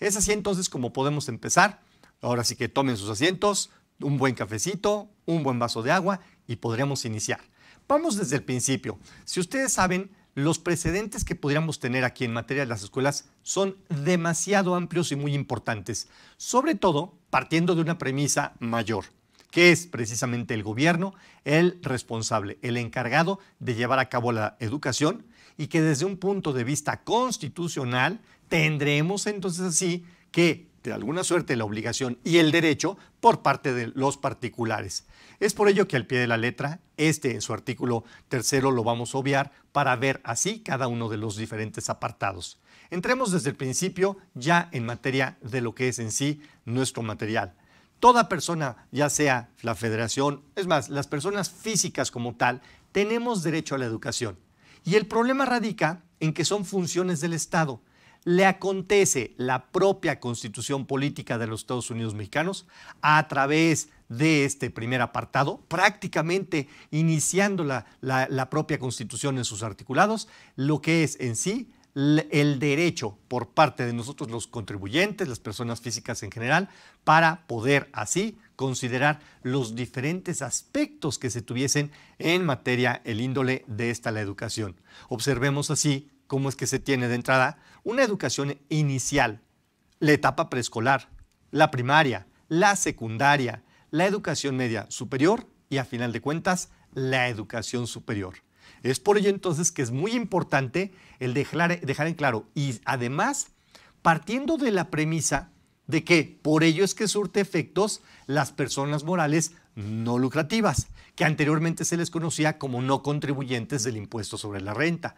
Es así entonces como podemos empezar. Ahora sí que tomen sus asientos, un buen cafecito, un buen vaso de agua y podríamos iniciar. Vamos desde el principio. Si ustedes saben, los precedentes que podríamos tener aquí en materia de las escuelas son demasiado amplios y muy importantes, sobre todo partiendo de una premisa mayor, que es precisamente el gobierno, el responsable, el encargado de llevar a cabo la educación y que desde un punto de vista constitucional tendremos entonces así que, de alguna suerte, la obligación y el derecho por parte de los particulares. Es por ello que al pie de la letra, este en su artículo tercero lo vamos a obviar para ver así cada uno de los diferentes apartados. Entremos desde el principio ya en materia de lo que es en sí nuestro material. Toda persona, ya sea la federación, es más, las personas físicas como tal, tenemos derecho a la educación. Y el problema radica en que son funciones del Estado le acontece la propia constitución política de los Estados Unidos mexicanos a través de este primer apartado, prácticamente iniciando la, propia constitución en sus articulados, lo que es en sí el derecho por parte de nosotros los contribuyentes, las personas físicas en general, para poder así considerar los diferentes aspectos que se tuviesen en materia, el índole de esta la educación. Observemos así cómo es que se tiene de entrada una educación inicial, la etapa preescolar, la primaria, la secundaria, la educación media superior y a final de cuentas la educación superior. Es por ello entonces que es muy importante el dejar, dejar en claro y además partiendo de la premisa de que por ello es que surte efectos las personas morales no lucrativas, que anteriormente se les conocía como no contribuyentes del impuesto sobre la renta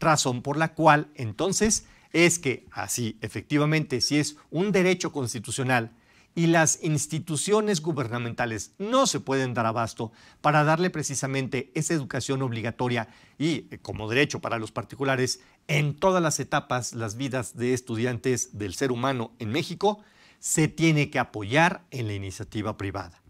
razón por la cual entonces es que, así efectivamente, si es un derecho constitucional y las instituciones gubernamentales no se pueden dar abasto para darle precisamente esa educación obligatoria y eh, como derecho para los particulares en todas las etapas, las vidas de estudiantes del ser humano en México, se tiene que apoyar en la iniciativa privada.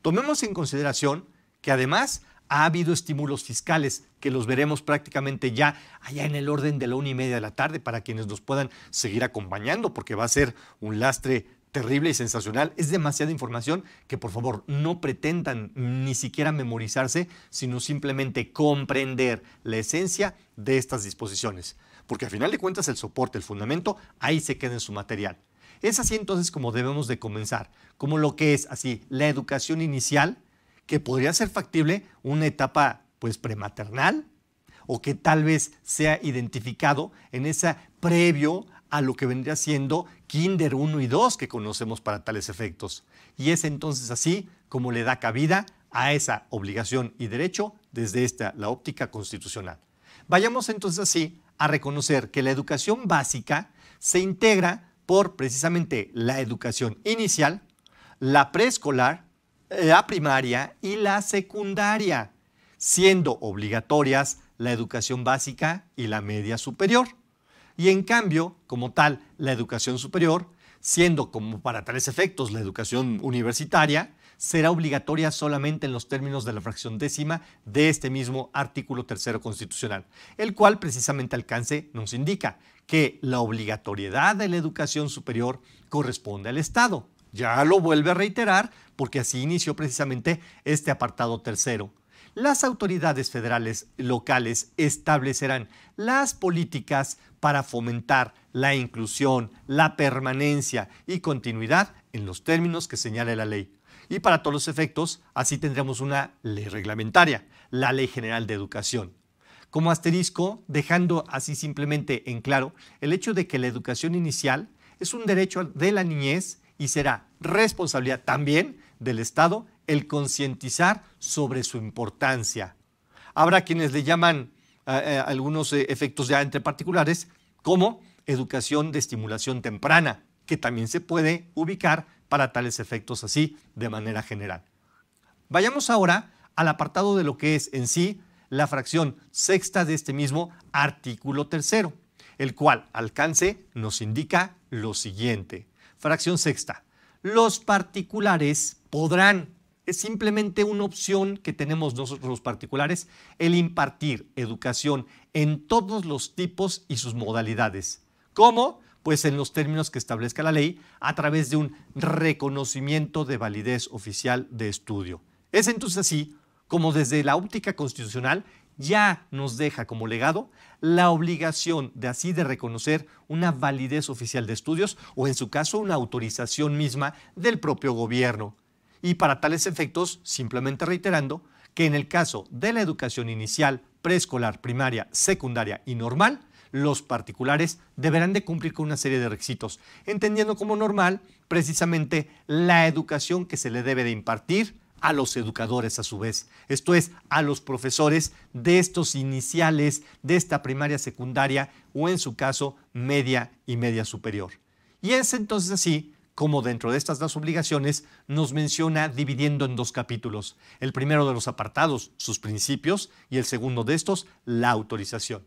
Tomemos en consideración que además ha habido estímulos fiscales que los veremos prácticamente ya allá en el orden de la una y media de la tarde para quienes nos puedan seguir acompañando, porque va a ser un lastre terrible y sensacional. Es demasiada información que por favor no pretendan ni siquiera memorizarse, sino simplemente comprender la esencia de estas disposiciones. Porque al final de cuentas el soporte, el fundamento, ahí se queda en su material. Es así entonces como debemos de comenzar, como lo que es así la educación inicial que podría ser factible una etapa pues prematernal o que tal vez sea identificado en esa previo a lo que vendría siendo Kinder 1 y 2 que conocemos para tales efectos. Y es entonces así como le da cabida a esa obligación y derecho desde esta, la óptica constitucional. Vayamos entonces así a reconocer que la educación básica se integra por precisamente la educación inicial, la preescolar, la primaria y la secundaria, siendo obligatorias la educación básica y la media superior. Y en cambio, como tal, la educación superior, siendo como para tales efectos la educación universitaria, será obligatoria solamente en los términos de la fracción décima de este mismo artículo tercero constitucional, el cual precisamente alcance nos indica que la obligatoriedad de la educación superior corresponde al Estado, ya lo vuelve a reiterar porque así inició precisamente este apartado tercero. Las autoridades federales locales establecerán las políticas para fomentar la inclusión, la permanencia y continuidad en los términos que señale la ley. Y para todos los efectos, así tendremos una ley reglamentaria, la Ley General de Educación. Como asterisco, dejando así simplemente en claro el hecho de que la educación inicial es un derecho de la niñez y será responsabilidad también del Estado el concientizar sobre su importancia. Habrá quienes le llaman eh, eh, algunos eh, efectos ya entre particulares como educación de estimulación temprana, que también se puede ubicar para tales efectos así de manera general. Vayamos ahora al apartado de lo que es en sí la fracción sexta de este mismo artículo tercero, el cual alcance nos indica lo siguiente. Fracción sexta. Los particulares podrán. Es simplemente una opción que tenemos nosotros los particulares, el impartir educación en todos los tipos y sus modalidades. ¿Cómo? Pues en los términos que establezca la ley, a través de un reconocimiento de validez oficial de estudio. Es entonces así como desde la óptica constitucional ya nos deja como legado la obligación de así de reconocer una validez oficial de estudios o en su caso una autorización misma del propio gobierno. Y para tales efectos, simplemente reiterando que en el caso de la educación inicial, preescolar, primaria, secundaria y normal, los particulares deberán de cumplir con una serie de requisitos, entendiendo como normal precisamente la educación que se le debe de impartir a los educadores a su vez, esto es, a los profesores de estos iniciales, de esta primaria secundaria o en su caso media y media superior. Y es entonces así como dentro de estas dos obligaciones nos menciona dividiendo en dos capítulos, el primero de los apartados, sus principios, y el segundo de estos, la autorización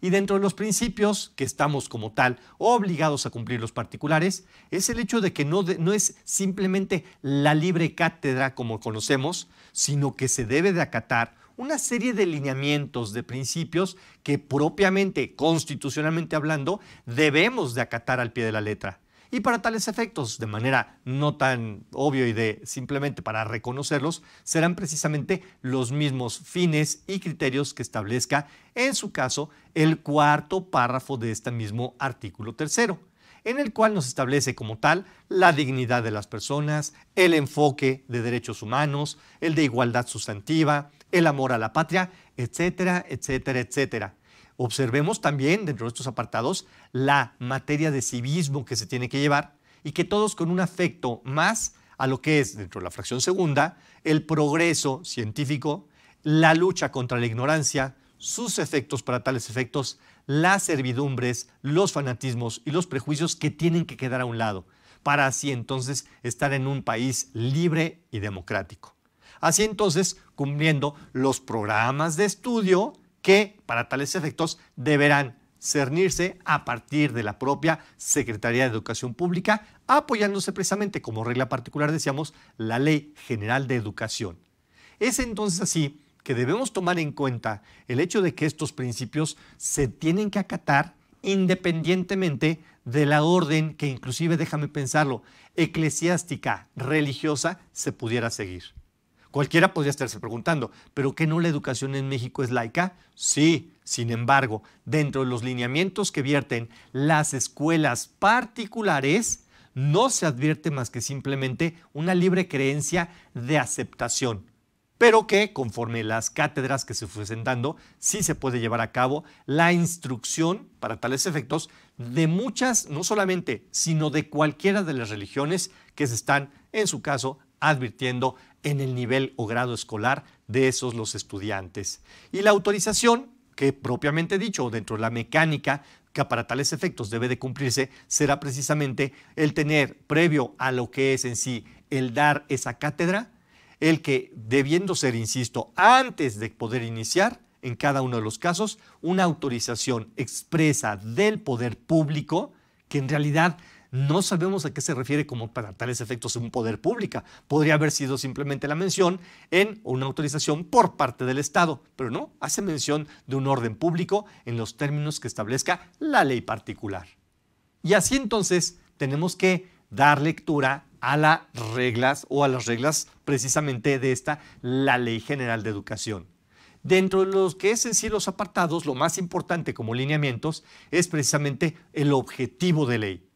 y dentro de los principios que estamos como tal obligados a cumplir los particulares es el hecho de que no, no es simplemente la libre cátedra como conocemos, sino que se debe de acatar una serie de lineamientos, de principios que propiamente, constitucionalmente hablando, debemos de acatar al pie de la letra. Y para tales efectos, de manera no tan obvio y de simplemente para reconocerlos, serán precisamente los mismos fines y criterios que establezca, en su caso, el cuarto párrafo de este mismo artículo tercero en el cual nos establece como tal la dignidad de las personas, el enfoque de derechos humanos, el de igualdad sustantiva, el amor a la patria, etcétera, etcétera, etcétera. Observemos también dentro de estos apartados la materia de civismo que se tiene que llevar y que todos con un afecto más a lo que es, dentro de la fracción segunda, el progreso científico, la lucha contra la ignorancia, sus efectos para tales efectos, las servidumbres, los fanatismos y los prejuicios que tienen que quedar a un lado, para así entonces estar en un país libre y democrático. Así entonces, cumpliendo los programas de estudio que para tales efectos deberán cernirse a partir de la propia Secretaría de Educación Pública, apoyándose precisamente como regla particular, decíamos, la Ley General de Educación. Es entonces así que debemos tomar en cuenta el hecho de que estos principios se tienen que acatar independientemente de la orden que inclusive, déjame pensarlo, eclesiástica, religiosa, se pudiera seguir. Cualquiera podría estarse preguntando, ¿pero qué no la educación en México es laica? Sí, sin embargo, dentro de los lineamientos que vierten las escuelas particulares, no se advierte más que simplemente una libre creencia de aceptación, pero que conforme las cátedras que se fuesen dando, sí se puede llevar a cabo la instrucción para tales efectos de muchas, no solamente, sino de cualquiera de las religiones que se están, en su caso, advirtiendo en el nivel o grado escolar de esos los estudiantes. Y la autorización, que propiamente dicho, dentro de la mecánica que para tales efectos debe de cumplirse, será precisamente el tener previo a lo que es en sí el dar esa cátedra, el que debiendo ser, insisto, antes de poder iniciar, en cada uno de los casos, una autorización expresa del poder público que en realidad no sabemos a qué se refiere como para tales efectos un poder pública. Podría haber sido simplemente la mención en una autorización por parte del Estado, pero no, hace mención de un orden público en los términos que establezca la ley particular. Y así entonces tenemos que dar lectura a las reglas o a las reglas precisamente de esta, la Ley General de Educación. Dentro de los que es en sí los apartados, lo más importante como lineamientos es precisamente el objetivo de ley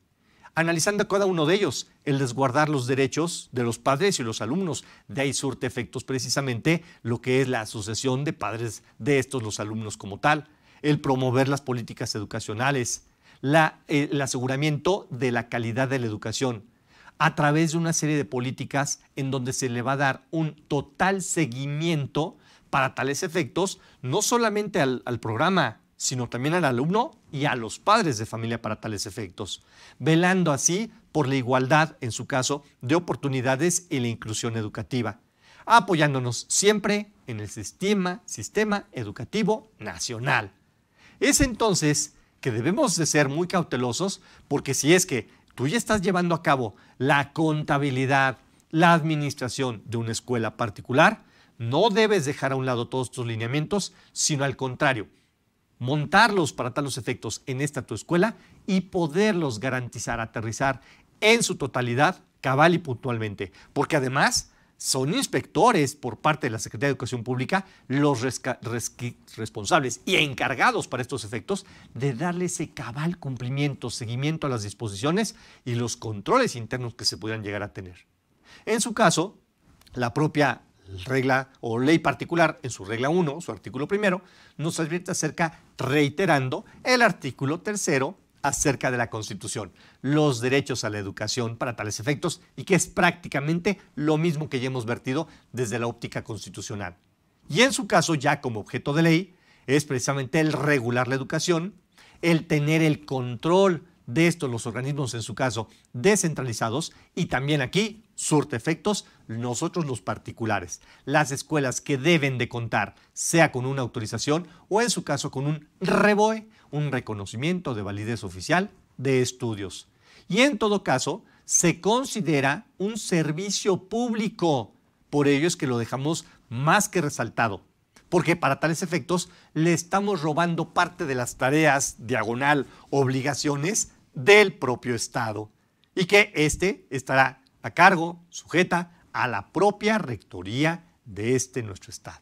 analizando cada uno de ellos, el desguardar los derechos de los padres y los alumnos. De ahí surte efectos precisamente lo que es la asociación de padres de estos los alumnos como tal, el promover las políticas educacionales, eh, el aseguramiento de la calidad de la educación a través de una serie de políticas en donde se le va a dar un total seguimiento para tales efectos, no solamente al programa sino también al alumno y a los padres de familia para tales efectos, velando así por la igualdad, en su caso, de oportunidades y la inclusión educativa, apoyándonos siempre en el sistema, sistema educativo nacional. Es entonces que debemos de ser muy cautelosos porque si es que tú ya estás llevando a cabo la contabilidad, la administración de una escuela particular, no debes dejar a un lado todos tus lineamientos, sino al contrario, montarlos para tal los efectos en esta tu escuela y poderlos garantizar, aterrizar en su totalidad, cabal y puntualmente. Porque además son inspectores por parte de la Secretaría de Educación Pública los responsables y encargados para estos efectos de darle ese cabal cumplimiento, seguimiento a las disposiciones y los controles internos que se pudieran llegar a tener. En su caso, la propia regla o ley particular en su regla 1, su artículo primero, nos advierte acerca, reiterando, el artículo tercero acerca de la Constitución, los derechos a la educación para tales efectos y que es prácticamente lo mismo que ya hemos vertido desde la óptica constitucional. Y en su caso, ya como objeto de ley, es precisamente el regular la educación, el tener el control de estos los organismos, en su caso, descentralizados, y también aquí surte efectos nosotros los particulares, las escuelas que deben de contar, sea con una autorización o en su caso con un REBOE, un reconocimiento de validez oficial de estudios. Y en todo caso, se considera un servicio público. Por ello es que lo dejamos más que resaltado porque para tales efectos le estamos robando parte de las tareas, diagonal, obligaciones del propio Estado y que éste estará a cargo, sujeta a la propia rectoría de este nuestro Estado.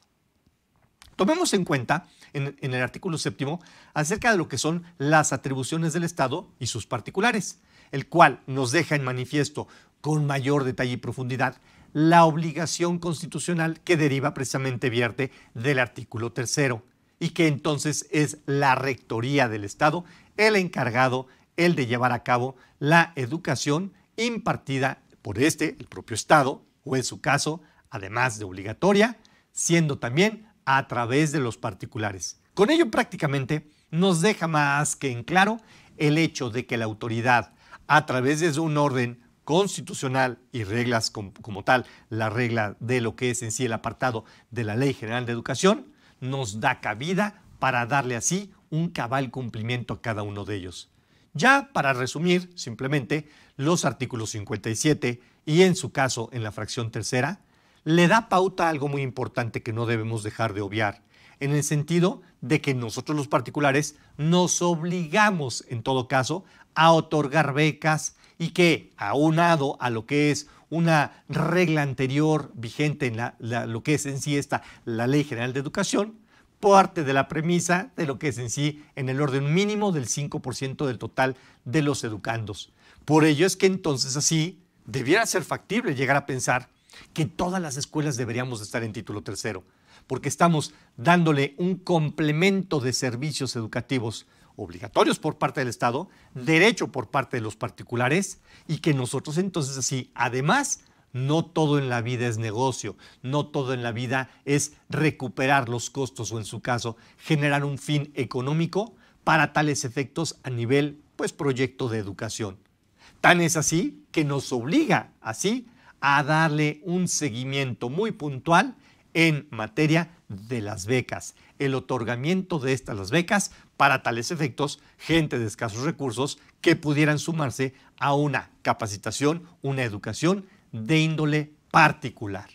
Tomemos en cuenta en, en el artículo séptimo acerca de lo que son las atribuciones del Estado y sus particulares, el cual nos deja en manifiesto con mayor detalle y profundidad la obligación constitucional que deriva precisamente vierte del artículo tercero y que entonces es la Rectoría del Estado el encargado, el de llevar a cabo la educación impartida por este, el propio Estado, o en su caso, además de obligatoria, siendo también a través de los particulares. Con ello prácticamente nos deja más que en claro el hecho de que la autoridad, a través de un orden constitucional y reglas como, tal, la regla de lo que es en sí el apartado de la Ley General de Educación, nos da cabida para darle así un cabal cumplimiento a cada uno de ellos. Ya para resumir, simplemente, los artículos 57 y en su caso en la fracción tercera, le da pauta algo muy importante que no debemos dejar de obviar, en el sentido de que nosotros los particulares nos obligamos, en todo caso, a otorgar becas, y que, aunado a lo que es una regla anterior vigente en la, lo que es en sí esta, la Ley General de Educación, parte de la premisa de lo que es en sí en el orden mínimo del 5% del total de los educandos. Por ello es que entonces así debiera ser factible llegar a pensar que todas las escuelas deberíamos estar en título tercero, porque estamos dándole un complemento de servicios educativos obligatorios por parte del Estado, derecho por parte de los particulares y que nosotros entonces así, además, no todo en la vida es negocio, no todo en la vida es recuperar los costos o en su caso generar un fin económico para tales efectos a nivel pues proyecto de educación. Tan es así que nos obliga así a darle un seguimiento muy puntual en materia de las becas, el otorgamiento de estas las becas para tales efectos gente de escasos recursos que pudieran sumarse a una capacitación, una educación de índole particular.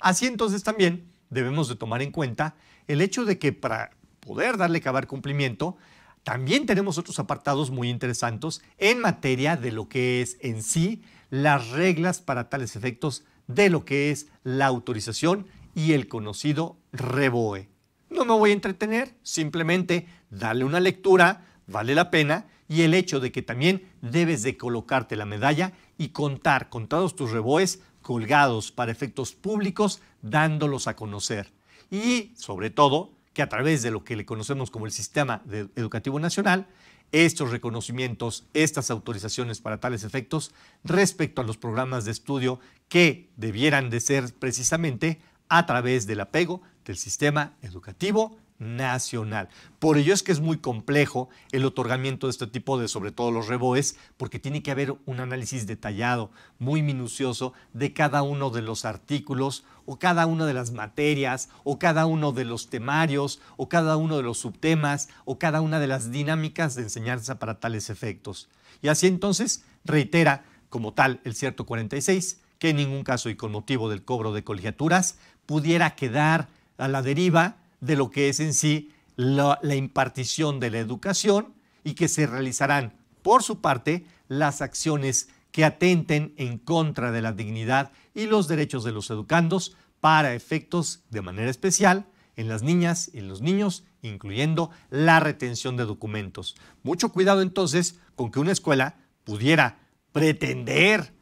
Así entonces también debemos de tomar en cuenta el hecho de que para poder darle cabal cumplimiento, también tenemos otros apartados muy interesantes en materia de lo que es en sí las reglas para tales efectos de lo que es la autorización y el conocido REBOE. No me voy a entretener, simplemente Dale una lectura, vale la pena, y el hecho de que también debes de colocarte la medalla y contar con todos tus reboes colgados para efectos públicos, dándolos a conocer. Y sobre todo, que a través de lo que le conocemos como el Sistema Educativo Nacional, estos reconocimientos, estas autorizaciones para tales efectos respecto a los programas de estudio que debieran de ser precisamente a través del apego del sistema educativo nacional. Por ello es que es muy complejo el otorgamiento de este tipo de, sobre todo los reboes, porque tiene que haber un análisis detallado, muy minucioso, de cada uno de los artículos o cada una de las materias o cada uno de los temarios o cada uno de los subtemas o cada una de las dinámicas de enseñanza para tales efectos. Y así entonces reitera como tal el cierto 46 que en ningún caso y con motivo del cobro de colegiaturas pudiera quedar a la deriva de lo que es en sí la, impartición de la educación y que se realizarán, por su parte, las acciones que atenten en contra de la dignidad y los derechos de los educandos para efectos de manera especial en las niñas y en los niños, incluyendo la retención de documentos. Mucho cuidado entonces con que una escuela pudiera pretender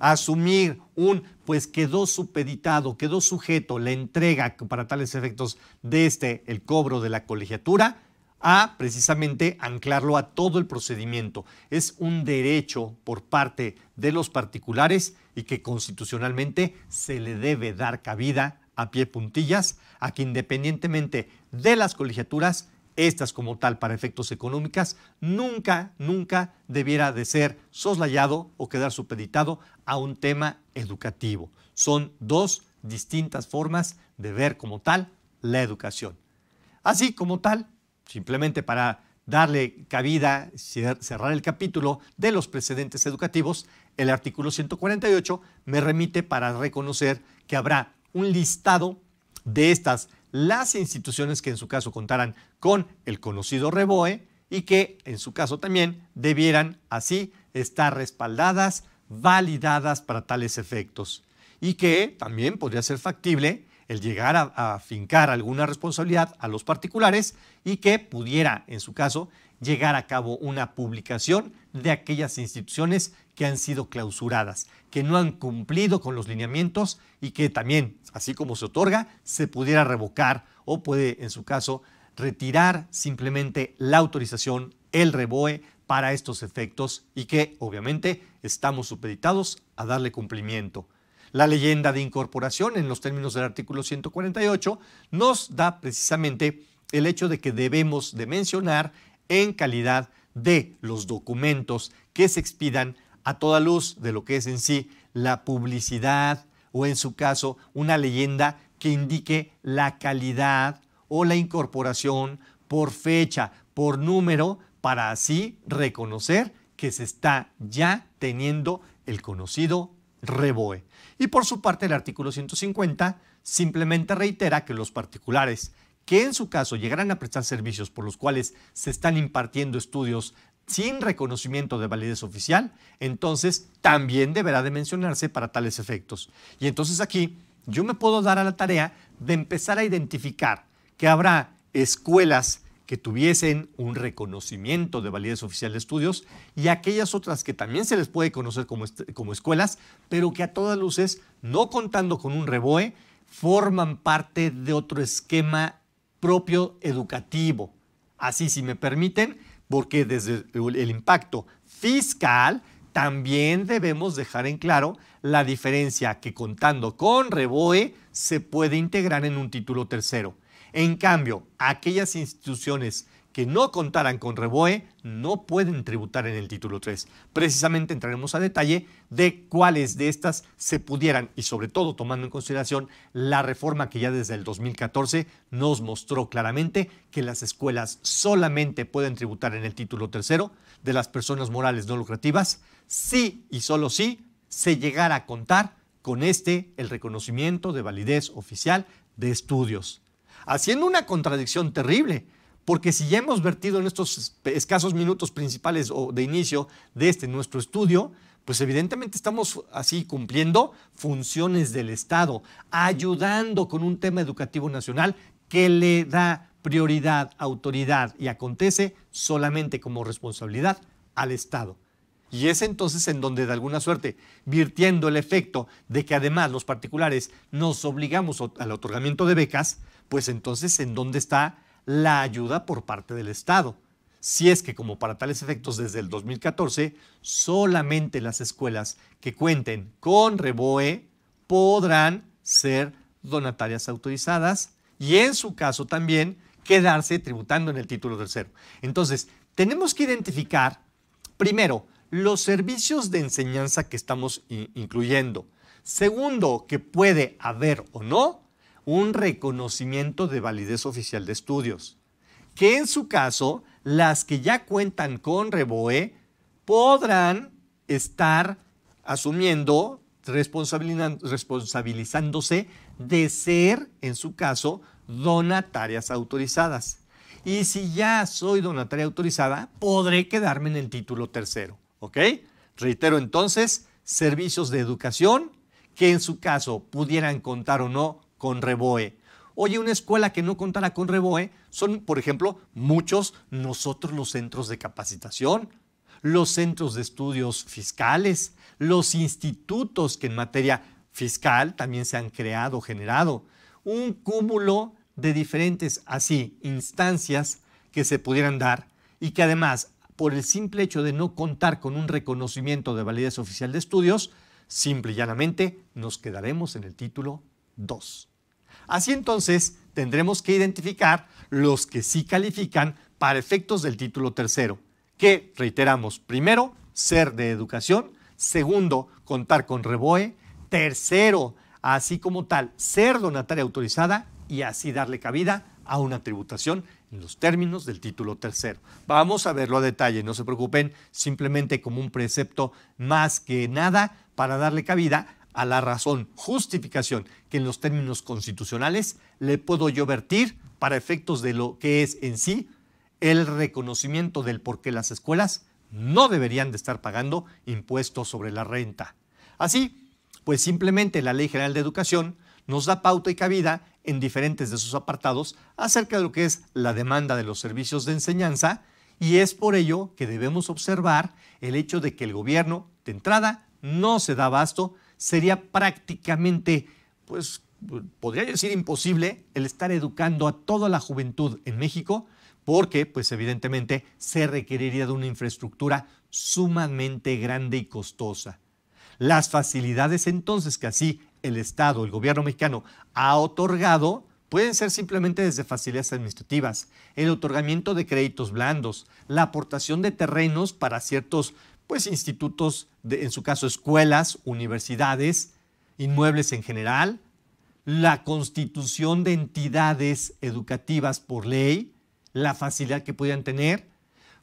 asumir un, pues quedó supeditado, quedó sujeto la entrega para tales efectos de este, el cobro de la colegiatura, a precisamente anclarlo a todo el procedimiento. Es un derecho por parte de los particulares y que constitucionalmente se le debe dar cabida a pie puntillas a que independientemente de las colegiaturas estas como tal para efectos económicas, nunca, nunca debiera de ser soslayado o quedar supeditado a un tema educativo. Son dos distintas formas de ver como tal la educación. Así como tal, simplemente para darle cabida, cerrar el capítulo de los precedentes educativos, el artículo 148 me remite para reconocer que habrá un listado de estas las instituciones que en su caso contaran con el conocido reboe y que en su caso también debieran así estar respaldadas, validadas para tales efectos y que también podría ser factible el llegar a, a, fincar alguna responsabilidad a los particulares y que pudiera, en su caso, llegar a cabo una publicación de aquellas instituciones que han sido clausuradas que no han cumplido con los lineamientos y que también, así como se otorga, se pudiera revocar o puede, en su caso, retirar simplemente la autorización, el reboe para estos efectos y que, obviamente, estamos supeditados a darle cumplimiento. La leyenda de incorporación, en los términos del artículo 148, nos da precisamente el hecho de que debemos de mencionar en calidad de los documentos que se expidan a toda luz de lo que es en sí la publicidad o en su caso una leyenda que indique la calidad o la incorporación por fecha, por número, para así reconocer que se está ya teniendo el conocido reboe. Y por su parte el artículo 150 simplemente reitera que los particulares que en su caso llegarán a prestar servicios por los cuales se están impartiendo estudios sin reconocimiento de validez oficial, entonces también deberá de mencionarse para tales efectos. Y entonces aquí yo me puedo dar a la tarea de empezar a identificar que habrá escuelas que tuviesen un reconocimiento de validez oficial de estudios y aquellas otras que también se les puede conocer como, como escuelas, pero que a todas luces, no contando con un reboe, forman parte de otro esquema propio educativo. Así, si me permiten, porque desde el impacto fiscal también debemos dejar en claro la diferencia que contando con reboe se puede integrar en un título tercero. En cambio, aquellas instituciones no contaran con reboe no pueden tributar en el título 3. Precisamente entraremos a detalle de cuáles de estas se pudieran y sobre todo tomando en consideración la reforma que ya desde el 2014 nos mostró claramente que las escuelas solamente pueden tributar en el título tercero de las personas morales no lucrativas si y solo si se llegara a contar con este el reconocimiento de validez oficial de estudios. Haciendo una contradicción terrible porque si ya hemos vertido en estos escasos minutos principales o de inicio de este nuestro estudio, pues evidentemente estamos así cumpliendo funciones del Estado, ayudando con un tema educativo nacional que le da prioridad, autoridad y acontece solamente como responsabilidad al Estado. Y es entonces en donde de alguna suerte, virtiendo el efecto de que además los particulares nos obligamos al otorgamiento de becas, pues entonces en donde está la ayuda por parte del Estado, si es que como para tales efectos desde el 2014, solamente las escuelas que cuenten con REBOE podrán ser donatarias autorizadas y en su caso también quedarse tributando en el título tercero. Entonces, tenemos que identificar, primero, los servicios de enseñanza que estamos incluyendo. Segundo, que puede haber o no un reconocimiento de validez oficial de estudios, que en su caso, las que ya cuentan con REBOE podrán estar asumiendo, responsabilizándose de ser, en su caso, donatarias autorizadas. Y si ya soy donataria autorizada, podré quedarme en el título tercero, ¿ok? Reitero entonces, servicios de educación, que en su caso pudieran contar o no con Reboe. Oye, una escuela que no contara con Reboe son, por ejemplo, muchos nosotros los centros de capacitación, los centros de estudios fiscales, los institutos que en materia fiscal también se han creado, generado. Un cúmulo de diferentes, así, instancias que se pudieran dar y que además, por el simple hecho de no contar con un reconocimiento de validez oficial de estudios, simple y llanamente nos quedaremos en el título 2. Así entonces tendremos que identificar los que sí califican para efectos del título tercero, que, reiteramos, primero, ser de educación, segundo, contar con reboe, tercero, así como tal, ser donataria autorizada y así darle cabida a una tributación en los términos del título tercero. Vamos a verlo a detalle, no se preocupen, simplemente como un precepto más que nada para darle cabida a la razón, justificación, que en los términos constitucionales le puedo yo vertir para efectos de lo que es en sí el reconocimiento del por qué las escuelas no deberían de estar pagando impuestos sobre la renta. Así, pues simplemente la Ley General de Educación nos da pauta y cabida en diferentes de sus apartados acerca de lo que es la demanda de los servicios de enseñanza y es por ello que debemos observar el hecho de que el gobierno, de entrada, no se da abasto sería prácticamente, pues podría decir imposible, el estar educando a toda la juventud en México, porque pues evidentemente se requeriría de una infraestructura sumamente grande y costosa. Las facilidades entonces que así el Estado, el gobierno mexicano ha otorgado, pueden ser simplemente desde facilidades administrativas, el otorgamiento de créditos blandos, la aportación de terrenos para ciertos pues institutos, en su caso escuelas, universidades, inmuebles en general, la constitución de entidades educativas por ley, la facilidad que podían tener,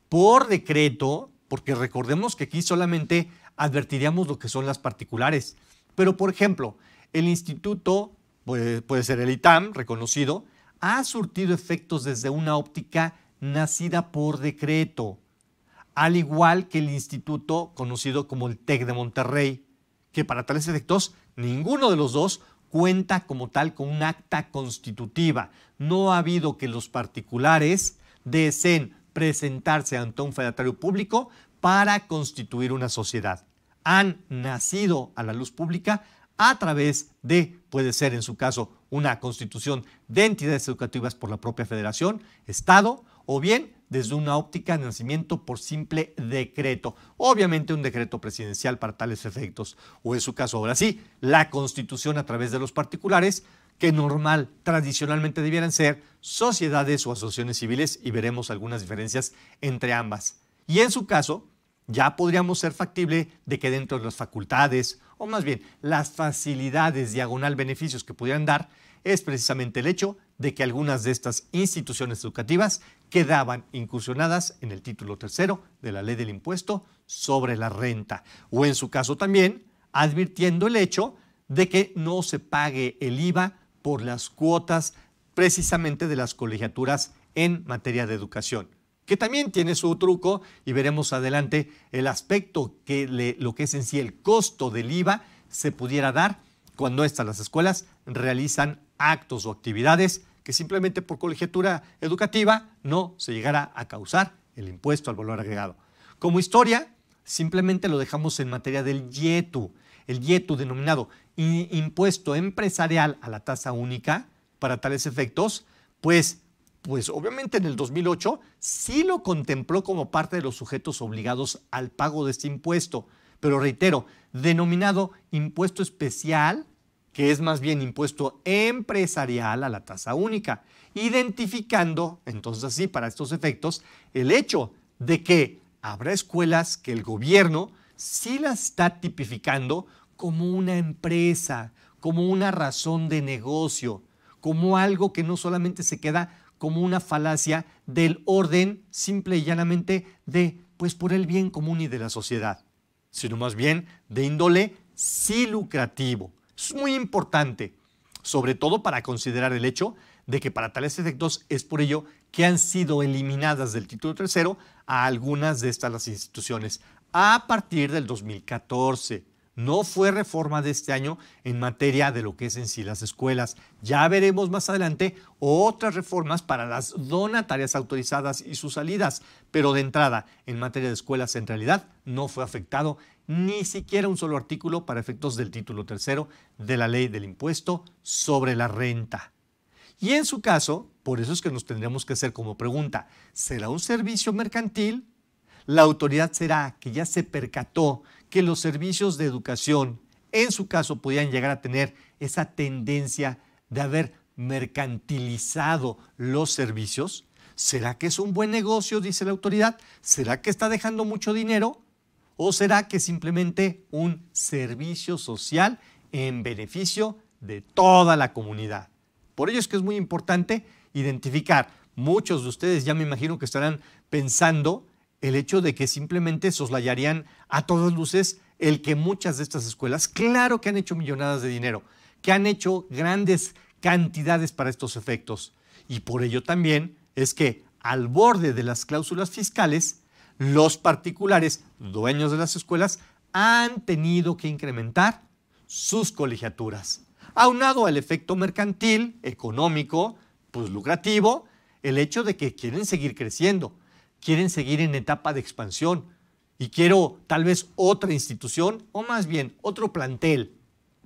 por decreto, porque recordemos que aquí solamente advertiríamos lo que son las particulares, pero por ejemplo, el instituto, pues, puede ser el ITAM, reconocido, ha surtido efectos desde una óptica nacida por decreto, al igual que el instituto conocido como el TEC de Monterrey, que para tales efectos ninguno de los dos cuenta como tal con un acta constitutiva. No ha habido que los particulares deseen presentarse ante un federatario público para constituir una sociedad. Han nacido a la luz pública a través de, puede ser en su caso, una constitución de entidades educativas por la propia federación, Estado, o bien desde una óptica de nacimiento por simple decreto, obviamente un decreto presidencial para tales efectos, o en su caso ahora sí, la constitución a través de los particulares, que normal, tradicionalmente debieran ser sociedades o asociaciones civiles, y veremos algunas diferencias entre ambas. Y en su caso, ya podríamos ser factible de que dentro de las facultades o más bien las facilidades diagonal beneficios que pudieran dar, es precisamente el hecho de que algunas de estas instituciones educativas quedaban incursionadas en el título tercero de la ley del impuesto sobre la renta, o en su caso también advirtiendo el hecho de que no se pague el IVA por las cuotas precisamente de las colegiaturas en materia de educación que también tiene su truco y veremos adelante el aspecto que lo que es en sí el costo del IVA se pudiera dar cuando estas las escuelas realizan actos o actividades que simplemente por colegiatura educativa no se llegara a causar el impuesto al valor agregado. Como historia, simplemente lo dejamos en materia del YETU, el YETU denominado impuesto empresarial a la tasa única para tales efectos, pues pues obviamente en el 2008 sí lo contempló como parte de los sujetos obligados al pago de este impuesto, pero reitero, denominado impuesto especial, que es más bien impuesto empresarial a la tasa única, identificando, entonces así, para estos efectos, el hecho de que habrá escuelas que el gobierno sí las está tipificando como una empresa, como una razón de negocio, como algo que no solamente se queda como una falacia del orden simple y llanamente de, pues por el bien común y de la sociedad, sino más bien de índole sí lucrativo. Es muy importante, sobre todo para considerar el hecho de que para tales efectos es por ello que han sido eliminadas del título tercero a algunas de estas las instituciones a partir del 2014 no fue reforma de este año en materia de lo que es en sí las escuelas. Ya veremos más adelante otras reformas para las donatarias autorizadas y sus salidas, pero de entrada, en materia de escuelas en realidad no fue afectado ni siquiera un solo artículo para efectos del título tercero de la ley del impuesto sobre la renta. Y en su caso, por eso es que nos tendríamos que hacer como pregunta, ¿será un servicio mercantil la autoridad será que ya se percató que los servicios de educación, en su caso, podían llegar a tener esa tendencia de haber mercantilizado los servicios. ¿Será que es un buen negocio, dice la autoridad? ¿Será que está dejando mucho dinero? ¿O será que simplemente un servicio social en beneficio de toda la comunidad? Por ello es que es muy importante identificar. Muchos de ustedes ya me imagino que estarán pensando el hecho de que simplemente soslayarían a todas luces el que muchas de estas escuelas, claro que han hecho millonadas de dinero, que han hecho grandes cantidades para estos efectos. Y por ello también es que al borde de las cláusulas fiscales, los particulares dueños de las escuelas han tenido que incrementar sus colegiaturas. Aunado al efecto mercantil, económico, pues lucrativo, el hecho de que quieren seguir creciendo quieren seguir en etapa de expansión y quiero tal vez otra institución o más bien otro plantel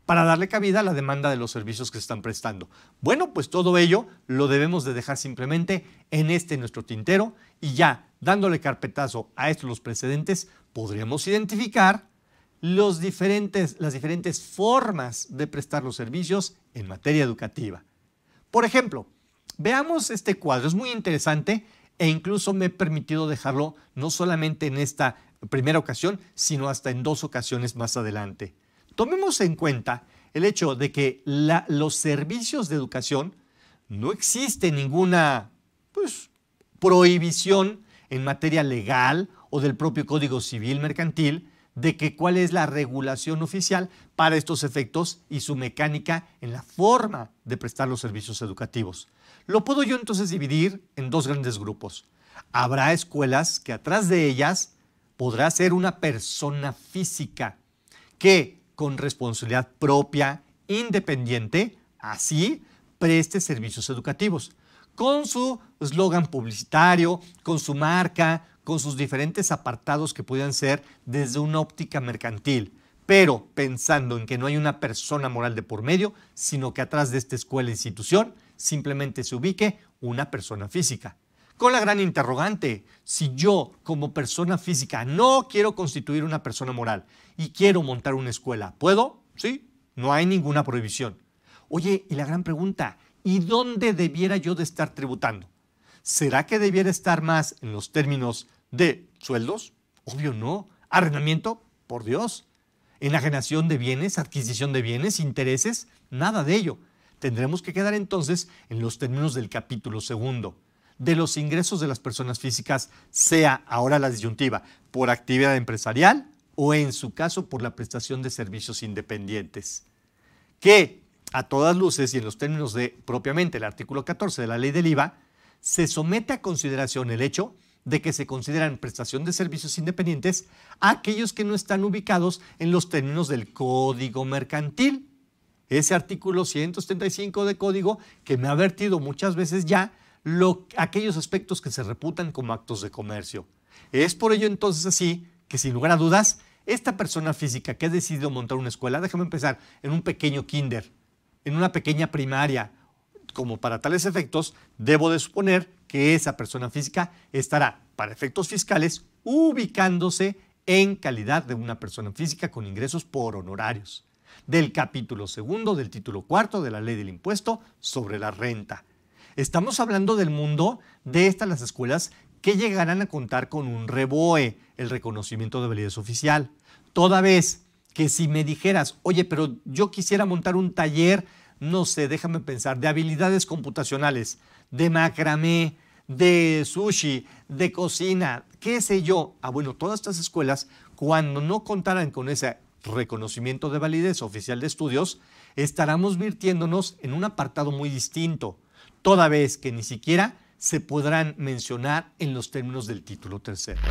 para darle cabida a la demanda de los servicios que se están prestando. Bueno, pues todo ello lo debemos de dejar simplemente en este nuestro tintero y ya dándole carpetazo a estos los precedentes, podríamos identificar los diferentes, las diferentes formas de prestar los servicios en materia educativa. Por ejemplo, veamos este cuadro, es muy interesante e incluso me he permitido dejarlo no solamente en esta primera ocasión, sino hasta en dos ocasiones más adelante. Tomemos en cuenta el hecho de que los servicios de educación no existe ninguna pues, prohibición en materia legal o del propio Código Civil Mercantil de que cuál es la regulación oficial para estos efectos y su mecánica en la forma de prestar los servicios educativos. Lo puedo yo entonces dividir en dos grandes grupos. Habrá escuelas que atrás de ellas podrá ser una persona física que con responsabilidad propia, independiente, así preste servicios educativos, con su eslogan publicitario, con su marca, con sus diferentes apartados que pudieran ser desde una óptica mercantil, pero pensando en que no hay una persona moral de por medio, sino que atrás de esta escuela e institución simplemente se ubique una persona física. Con la gran interrogante, si yo como persona física no quiero constituir una persona moral y quiero montar una escuela, ¿puedo? Sí, no hay ninguna prohibición. Oye, y la gran pregunta, ¿y dónde debiera yo de estar tributando? ¿será que debiera estar más en los términos de sueldos? Obvio no. Arrendamiento, por Dios. Enajenación de bienes, adquisición de bienes, intereses, nada de ello. Tendremos que quedar entonces en los términos del capítulo segundo. De los ingresos de las personas físicas, sea ahora la disyuntiva, por actividad empresarial o en su caso por la prestación de servicios independientes. Que a todas luces y en los términos de propiamente el artículo 14 de la ley del IVA, se somete a consideración el hecho de que se consideran prestación de servicios independientes a aquellos que no están ubicados en los términos del Código Mercantil. Ese artículo 135 de Código que me ha vertido muchas veces ya aquellos aspectos que se reputan como actos de comercio. Es por ello entonces así que sin lugar a dudas, esta persona física que ha decidido montar una escuela, déjame empezar, en un pequeño kinder, en una pequeña primaria, como para tales efectos, debo de suponer que esa persona física estará, para efectos fiscales, ubicándose en calidad de una persona física con ingresos por honorarios, del capítulo segundo del título cuarto de la ley del impuesto sobre la renta. Estamos hablando del mundo de estas las escuelas que llegarán a contar con un reboe, el reconocimiento de validez oficial. Toda vez que si me dijeras, oye, pero yo quisiera montar un taller no sé, déjame pensar, de habilidades computacionales, de macramé, de sushi, de cocina, qué sé yo. Ah, bueno, todas estas escuelas, cuando no contaran con ese reconocimiento de validez oficial de estudios, estaremos virtiéndonos en un apartado muy distinto, toda vez que ni siquiera se podrán mencionar en los términos del título tercero.